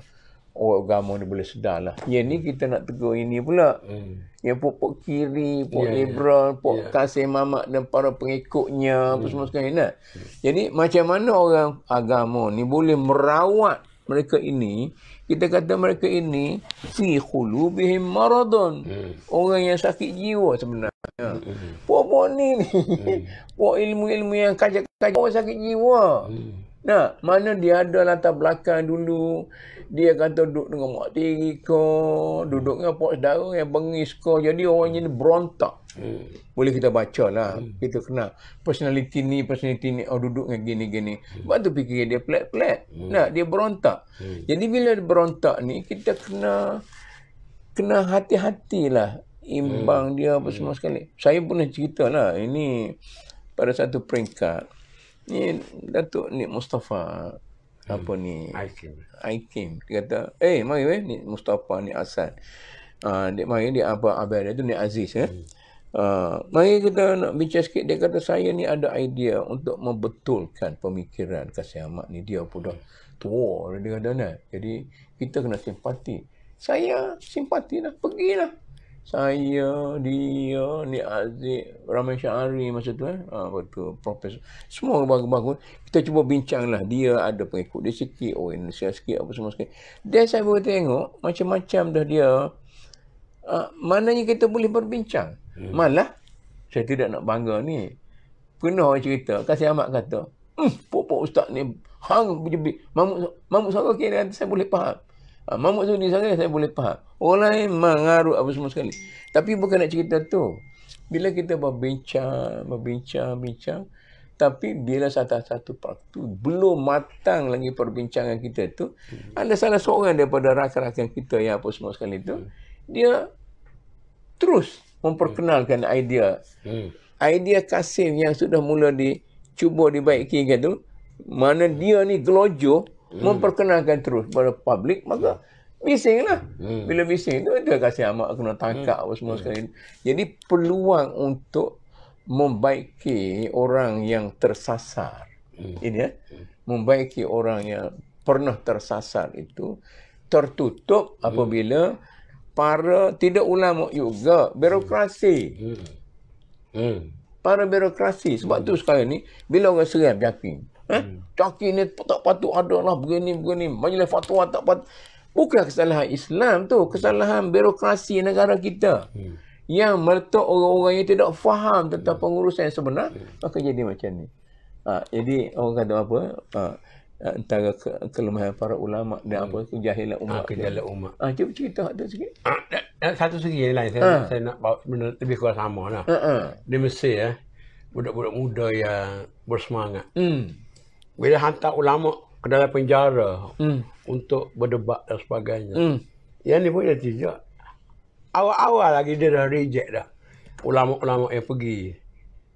orang agama ni boleh sedar lah. Yang ni kita nak tegur ini pula. Hmm. Yang pokok kiri, pokok yeah, ya. Ibran, yeah. pokok yeah. Kasih Mamat dan para pengikutnya, hmm. apa semua sekalian. Nah. Hmm. Jadi macam mana orang agama ni boleh merawat mereka ini, kita kata mereka ini fi khulubihim maradun. Hmm. Orang yang sakit jiwa sebenarnya. Hmm. Pok-pok ni ni. Hmm. Pok ilmu-ilmu yang kajak-kajak. Orang sakit jiwa. Hmm. Nah, mana dia ada latar belakang dulu, dia kata duduk dengan mak tiri kau, duduk dengan pak saudara yang bengis kau. Jadi orang ini berontak. Hmm. Boleh kita baca lah. Hmm. Kita kena personality ni, personality ni, oh duduk dengan gini-gini. Sebab tu fikir dia pelat-pelat. Hmm. Nah, dia berontak. Hmm. Jadi bila dia berontak ni, kita kena kena hati hati lah, imbang hmm. dia apa semua hmm. sekali. Saya pun nak cerita lah, ini pada satu peringkat, ni Datuk ni Mustafa hmm. apa ni Aikim dia kata eh hey, mari weh ni Mustafa ni Asad ah uh, dia mari dia apa abang dia tu ni Aziz eh hmm. uh, mari kita nak bincang sikit dia kata saya ni ada idea untuk membetulkan pemikiran kasih amat ni dia pun dah tua dia kata ni jadi kita kena simpati saya simpati lah pergilah saya dia ni Aziz Ramai Syari masa tu eh ha, betul profesor semua bagus-bagus kita cuba bincang lah dia ada pengikut dia sikit oh Indonesia sikit apa semua sikit dan saya baru tengok macam-macam dah dia uh, ah, mananya kita boleh berbincang hmm. malah saya tidak nak bangga ni pernah orang cerita kasih amat kata hmm, pokok ustaz ni hang berjebit mamuk mamuk sorok kira saya boleh faham Ha, Mahmud Saudi sekarang saya boleh faham. Orang lain mengaruh apa semua sekali. Tapi bukan nak cerita tu. Bila kita berbincang, berbincang, bincang. Tapi bila satu-satu waktu belum matang lagi perbincangan kita tu, hmm. ada salah seorang daripada rakan-rakan kita yang apa semua sekali tu, hmm. dia terus memperkenalkan hmm. idea. Hmm. Idea Kasim yang sudah mula dicuba dibaiki kan tu, mana dia ni gelojoh, hmm. memperkenalkan terus kepada publik maka bisinglah hmm. bila bising tu dia kasi amat kena tangkap hmm. semua hmm. sekali jadi peluang untuk membaiki orang yang tersasar hmm. ini ya hmm. membaiki orang yang pernah tersasar itu tertutup hmm. apabila para tidak ulama juga birokrasi hmm. hmm. hmm. para birokrasi sebab hmm. tu sekarang ni bila orang seram jaki Kaki eh? hmm. ni tak patut ada lah begini begini. Majlis fatwa tak patut. Bukan kesalahan Islam tu. Kesalahan birokrasi negara kita. Hmm. Yang meletak orang-orang yang tidak faham tentang hmm. pengurusan sebenar. Hmm. Maka jadi macam ni. Ha, jadi orang kata apa? Ha, antara ke kelemahan para ulama dan hmm. apa kejahilan umat. Ha, kejahilan umat. Ah, ha, cuba cerita satu segi. Ha, satu segi yang lain saya, ha. saya nak bawa benda lebih kurang sama lah. Ha, ha. Di Mesir eh, budak-budak muda yang bersemangat. Hmm bila hantar ulama ke dalam penjara hmm. untuk berdebat dan sebagainya. Hmm. Yang ni pun dia tidak. Awal-awal lagi dia dah reject dah. Ulama-ulama yang pergi.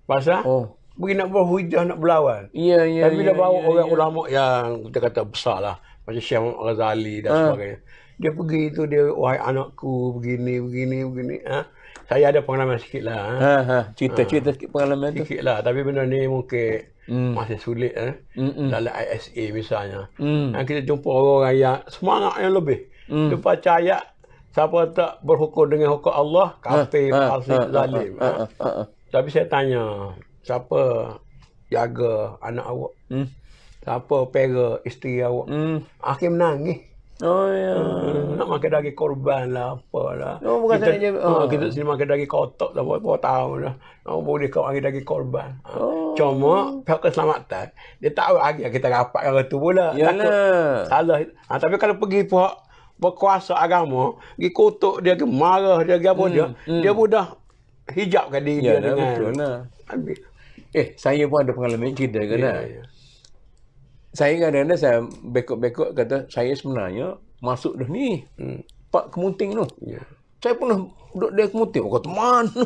Pasal? Oh. Pergi nak berhujah, nak berlawan. Ya, yeah, ya, yeah, Tapi yeah, dia ya, bawa yeah, orang yeah. ulama yang kita kata besar lah. Macam Syekh Muhammad Ghazali dan ha. sebagainya. Dia pergi tu, dia, wahai anakku, begini, begini, begini. Ha? Saya ada pengalaman sikit lah. Ha? Ha, ha. ha. sikit pengalaman sikit tu. Sikit lah. Tapi benda ni mungkin mm. masih sulit eh Mm-mm. dalam ISA misalnya mm. kita jumpa orang yang semangat yang lebih mm. dia percaya siapa tak berhukum dengan hukum Allah kafir fasik ha, ha, ha, zalim eh? tapi saya tanya siapa jaga anak awak mm. siapa pera isteri awak mm. akhir menangis Oh, ya. Eh, nak makan daging korban lah, apalah. Oh, bukan kita, saja. Ah, oh. Kita sini makan daging kotak lah, buat buat tahun lah. Oh, boleh kau makan daging korban. Ah, oh. Cuma, pihak keselamatan, dia tak tahu lagi kita rapat dengan itu pula. Ya Takut, salah. Ha, tapi kalau pergi pihak berkuasa agama, pergi kutuk dia, pergi marah dia, pergi apa hmm, dia, hmm. dia mudah hijabkan diri Yalah, dia dengan. Ya, betul lah. Eh, saya pun ada pengalaman cerita kan. Ya, yeah, ya saya kadang-kadang saya bekok-bekok kata saya sebenarnya masuk dah ni hmm. Pak Kemunting tu. Yeah. Saya pernah duduk dia Kemunting. Oh, kata mana?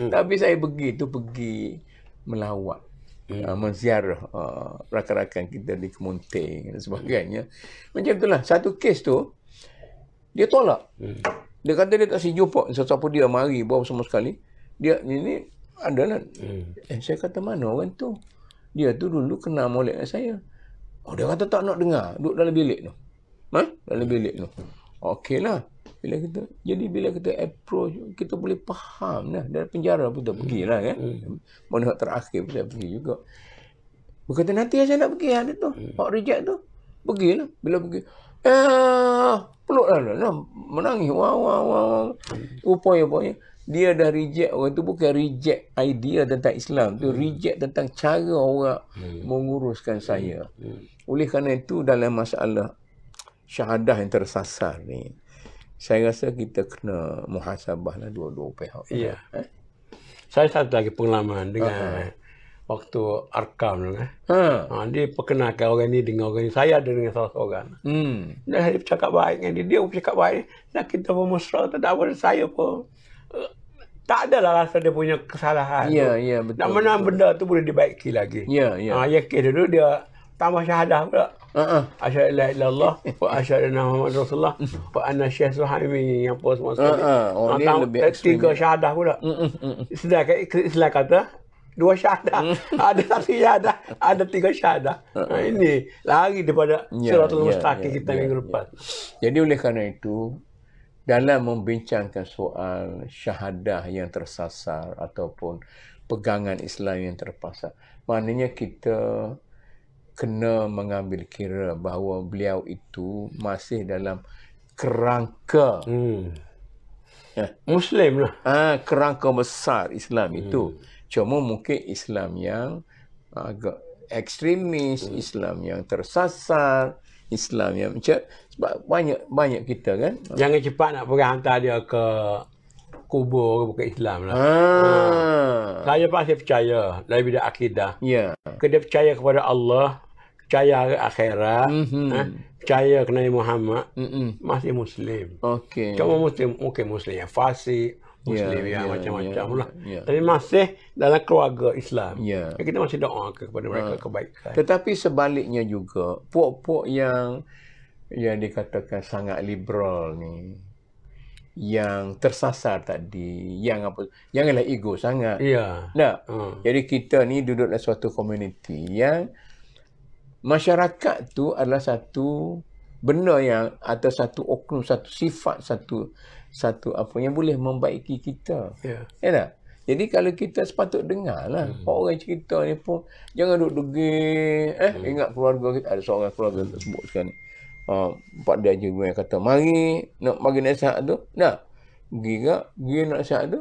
hmm. Tapi saya pergi tu pergi melawat. Hmm. Uh, menziarah uh, rakan-rakan kita di Kemunting dan sebagainya. Hmm. Macam itulah. Satu kes tu, dia tolak. Hmm. Dia kata dia tak sejuk pak. Sesuatu dia mari bawa semua sekali. Dia ini adalah. Hmm. Eh, saya kata mana orang tu? dia tu dulu kena molek saya. Oh, dia kata tak nak dengar. Duduk dalam bilik tu. Ha? Dalam bilik tu. Okey lah. Bila kita, jadi bila kita approach, kita boleh faham lah. Dari penjara pun tak pergi lah kan. Hmm. Hmm. Mana hak terakhir pun tak pergi juga. Berkata nanti saya nak pergi ada tu. Hmm. Hak reject tu. Pergi lah. Bila pergi. Eh, peluk lah. lah, lah. Menangis. Wah, wah, wah. Upaya-upaya. Upaya dia dah reject orang tu bukan reject idea tentang Islam tu hmm. reject tentang cara orang hmm. menguruskan hmm. saya hmm. oleh kerana itu dalam masalah syahadah yang tersasar ni saya rasa kita kena muhasabah lah dua-dua pihak ya eh? saya satu lagi pengalaman dengan uh-huh. waktu arkam tu eh? Ha. ha, dia perkenalkan orang ni dengan orang ni saya ada dengan salah seorang hmm. dia cakap baik dengan dia dia pun cakap baik dan lah, kita pun mesra tak ada apa saya pun tak adalah rasa dia punya kesalahan. Ya, yeah, ya, yeah, betul. Nak menang betul. benda tu boleh dibaiki lagi. Ya, yeah, ya. Yeah. Ha, yakin dulu dia tambah syahadah pula. Uh-uh. Asyhadu la ilaha illallah wa asyhadu anna Muhammadar Rasulullah wa anna Syekh Suhaimi yang apa semua sekali. Oh, ha, tam- lebih eh, ekstrim. Tiga syahadah pula. Heeh. Uh-uh. Sedar istilah kata dua syahadah. Mm. Ada satu syahadah, ada tiga syahadah. Ha, ini lagi daripada ya, suratul ya, mustaqim ya, kita yeah, minggu lepas. Jadi oleh kerana itu, dalam membincangkan soal syahadah yang tersasar ataupun pegangan Islam yang terpasar. Maknanya kita kena mengambil kira bahawa beliau itu masih dalam kerangka hmm. ya. Muslim lah. Ha, kerangka besar Islam hmm. itu. Cuma mungkin Islam yang agak ekstremis, hmm. Islam yang tersasar, Islam yang macam sebab banyak banyak kita kan. Jangan cepat nak pergi hantar dia ke kubur ke bukan Islam lah. Ah. Ha. Saya pasti percaya daripada akidah. Ya. Yeah. Dia percaya kepada Allah, percaya ke akhirat, mm-hmm. ha? percaya kena Muhammad, Mm-mm. masih Muslim. Okey. Cuma Muslim, mungkin Muslim yang fasih, Muslim yeah, yang yeah, macam-macam yeah, lah. Yeah. Tapi masih dalam keluarga Islam. Ya. Yeah. Kita masih doa kepada mereka ha. kebaikan. Tetapi sebaliknya juga, puak-puak yang yang dikatakan sangat liberal ni yang tersasar tadi yang apa yang ialah ego sangat ya nah hmm. Ha. jadi kita ni duduk dalam suatu komuniti yang masyarakat tu adalah satu benda yang atau satu oknum satu sifat satu satu apa yang boleh membaiki kita ya ya tak jadi kalau kita sepatut dengarlah hmm. orang cerita ni pun jangan duduk degil eh hmm. ingat keluarga kita ada seorang keluarga hmm. tersebut sekarang ni Ah, Pak Dia Haji Umar kata, mari nak bagi nasihat tu. Nah, pergi ke, pergi nak nasihat tu.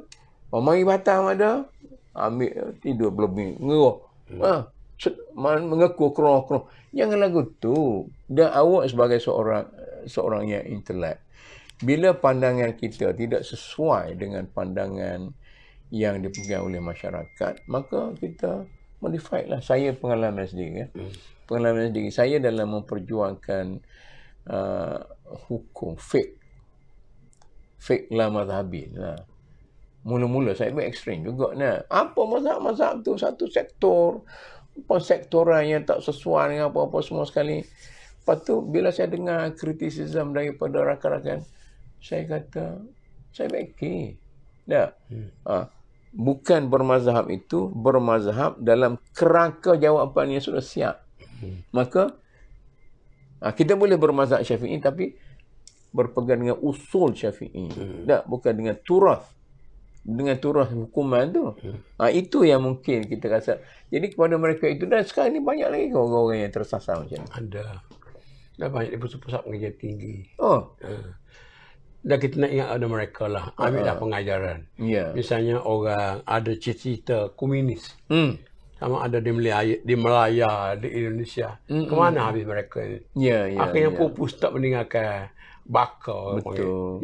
Oh, mari batang ada. Ambil, tidur berlebih. Ngeroh. Hmm. Lah. Ah, mengeku, keroh, keroh. Jangan lagu tu. Dan awak sebagai seorang seorang yang intelek. Bila pandangan kita tidak sesuai dengan pandangan yang dipegang oleh masyarakat, maka kita modify lah. Saya pengalaman sendiri. Ya. Hmm. Pengalaman sendiri. Saya dalam memperjuangkan uh, hukum fake fake lah mazhabi lah mula-mula saya buat ekstrim juga nah. apa mazhab-mazhab tu satu sektor apa sektoran yang tak sesuai dengan apa-apa semua sekali lepas tu bila saya dengar kritisism daripada rakan-rakan saya kata saya beki dah hmm. ha. bukan bermazhab itu bermazhab dalam kerangka jawapan yang sudah siap hmm. maka Ha, kita boleh bermazhab syafi'i tapi berpegang dengan usul syafi'i. Hmm. Tak, bukan dengan turah, Dengan turah hukuman tu. Hmm. Ha, itu yang mungkin kita rasa. Jadi kepada mereka itu. Dan sekarang ni banyak lagi orang-orang yang tersasar macam ni. Ada. Dah banyak di pusat-pusat pengajian tinggi. Oh. Ha. Dan kita nak ingat ada mereka lah. Ambil ha. dah pengajaran. Ya. Yeah. Misalnya orang ada cerita komunis. Hmm sama ada di Melayu, di Melaya, di Indonesia. Mm-hmm. Ke habis mereka ini? Ya, ya. Akhirnya yeah. pupus tak meninggalkan bakar.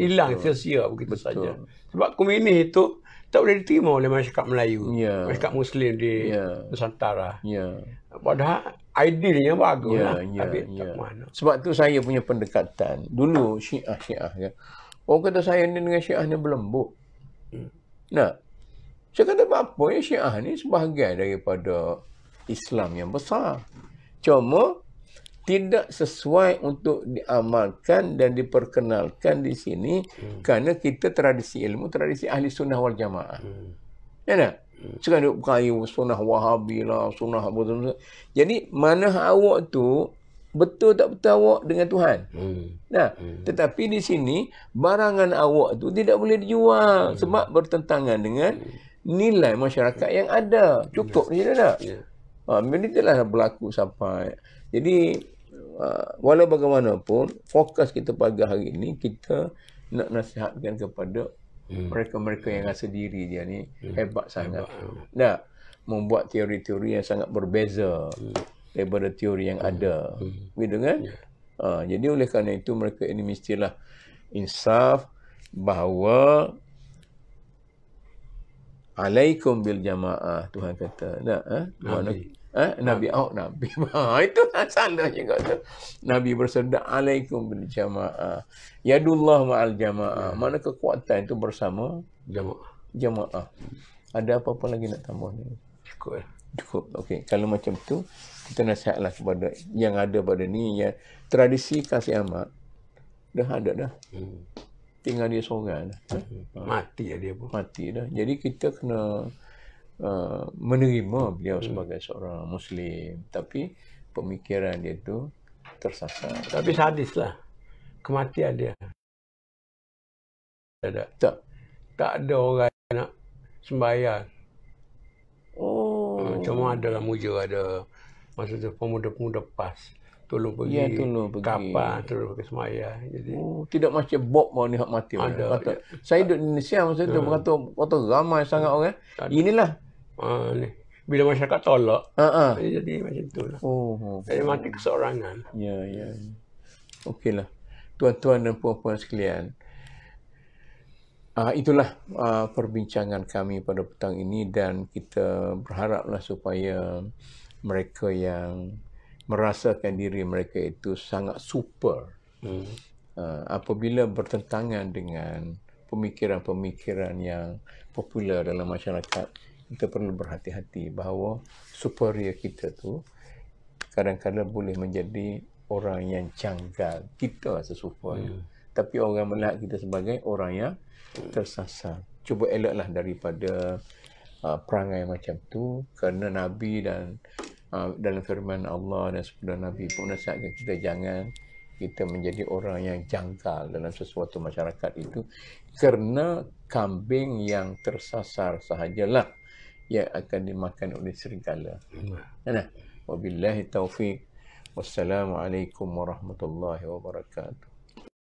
Hilang sia-sia begitu betul. saja. Sebab komuni itu tak boleh diterima oleh masyarakat Melayu. Yeah. Masyarakat Muslim di yeah. Nusantara. Ya. Padahal idealnya bagus yeah, lah. Tapi ya, yeah. tak mana. Sebab tu saya punya pendekatan. Dulu Syiah-Syiah. Ya. Orang kata saya ini dengan Syiah ni berlembut. Hmm. Nah, saya kata apa ya Syiah ni sebahagian daripada Islam yang besar. Cuma tidak sesuai untuk diamalkan dan diperkenalkan di sini hmm. kerana kita tradisi ilmu, tradisi ahli sunnah wal jamaah. Hmm. Ya tak? Hmm. Sekarang duk berkaya sunnah wahabi lah, sunnah apa tu. Jadi mana awak tu betul tak betul awak dengan Tuhan. Hmm. Nah, hmm. tetapi di sini barangan awak tu tidak boleh dijual hmm. sebab bertentangan dengan hmm nilai masyarakat yang ada. Cukup ya. ha, ni dah tak? Benda itulah berlaku sampai. Jadi, uh, bagaimanapun, fokus kita pada hari ini, kita nak nasihatkan kepada ya. mereka-mereka yang rasa diri dia ni ya. hebat sangat. Nah, membuat teori-teori yang sangat berbeza daripada teori yang ada. Begitu kan? Ha, jadi oleh kerana itu mereka ini mestilah insaf bahawa alaikum bil jamaah Tuhan kata nak ha? Tuhan nabi. Ha? nabi nabi oh nabi ha itu lah salah juga tu nabi bersabda Alaihikum bil jamaah Allah ma'al jamaah ya. mana kekuatan itu bersama jamaah jamaah ada apa-apa lagi nak tambah ni cukup ya. cukup Okay, kalau macam tu kita nasihatlah kepada yang ada pada ni ya tradisi kasih amat dah ada dah hmm tinggal dia seorang. Lah. Mati ya dia pun. Mati dah. Jadi kita kena uh, menerima beliau sebagai seorang Muslim. Tapi pemikiran dia tu tersasar. Tapi sadis lah. Kematian dia. Tak ada. Tak. Tak ada orang nak sembahyang. Oh. Cuma ada lah muja ada. Maksudnya pemuda-pemuda pas. Ya, tolong pergi. Ya, tolong pergi. Kapan tolong pergi semayah. Jadi, oh, tidak macam Bob mau ni hak mati. Ada. Kata, ya. Saya duduk di Indonesia masa itu. Hmm. Kata, kata ramai sangat hmm. orang. Eh. Tak Inilah. Ah, ni. Bila masyarakat tolak, uh-huh. jadi macam tu lah. Oh, oh, jadi oh. mati kesorangan. Ya, ya. Okeylah. Tuan-tuan dan puan-puan sekalian. Uh, itulah uh, perbincangan kami pada petang ini dan kita berharaplah supaya mereka yang merasakan diri mereka itu sangat super hmm. uh, apabila bertentangan dengan pemikiran-pemikiran yang popular dalam masyarakat kita perlu berhati-hati bahawa superior kita tu kadang-kadang boleh menjadi orang yang janggal kita rasa super hmm. tapi orang melihat kita sebagai orang yang tersasar cuba eloklah daripada uh, perangai macam tu kerana nabi dan Ah, dalam firman Allah dan sepeda Nabi pun nasihatkan kita jangan kita menjadi orang yang jangkal dalam sesuatu masyarakat itu kerana kambing yang tersasar sahajalah yang akan dimakan oleh serigala. Nah, wabillahi taufiq. Wassalamualaikum warahmatullahi wabarakatuh.